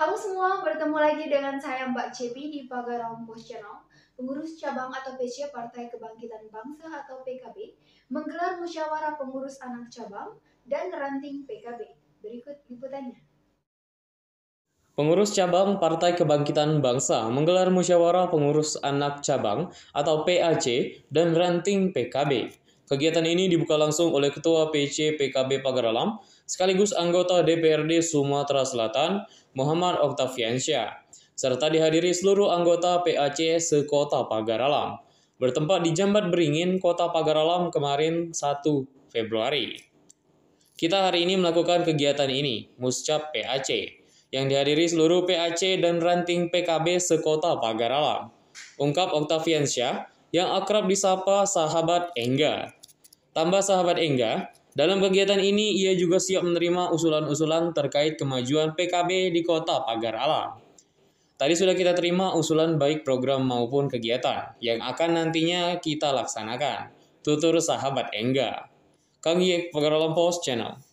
Halo semua, bertemu lagi dengan saya Mbak Cepi di Pagar Kampus Channel. Pengurus cabang atau PC Partai Kebangkitan Bangsa atau PKB menggelar musyawarah pengurus anak cabang dan ranting PKB. Berikut liputannya. Pengurus cabang Partai Kebangkitan Bangsa menggelar musyawarah pengurus anak cabang atau PAC dan ranting PKB. Kegiatan ini dibuka langsung oleh Ketua PC PKB Pagar Alam sekaligus anggota DPRD Sumatera Selatan, Muhammad Oktaviansyah, serta dihadiri seluruh anggota PAC sekota Pagar Alam. Bertempat di Jambat Beringin, Kota Pagar Alam kemarin 1 Februari. Kita hari ini melakukan kegiatan ini, Muscap PAC, yang dihadiri seluruh PAC dan ranting PKB sekota Pagar Alam. Ungkap Oktaviansyah, yang akrab disapa sahabat Engga. Tambah sahabat Engga, dalam kegiatan ini ia juga siap menerima usulan-usulan terkait kemajuan PKB di kota Pagar Alam. Tadi sudah kita terima usulan baik program maupun kegiatan yang akan nantinya kita laksanakan. Tutur sahabat Engga. Kang Yek Pagar Alam Post Channel.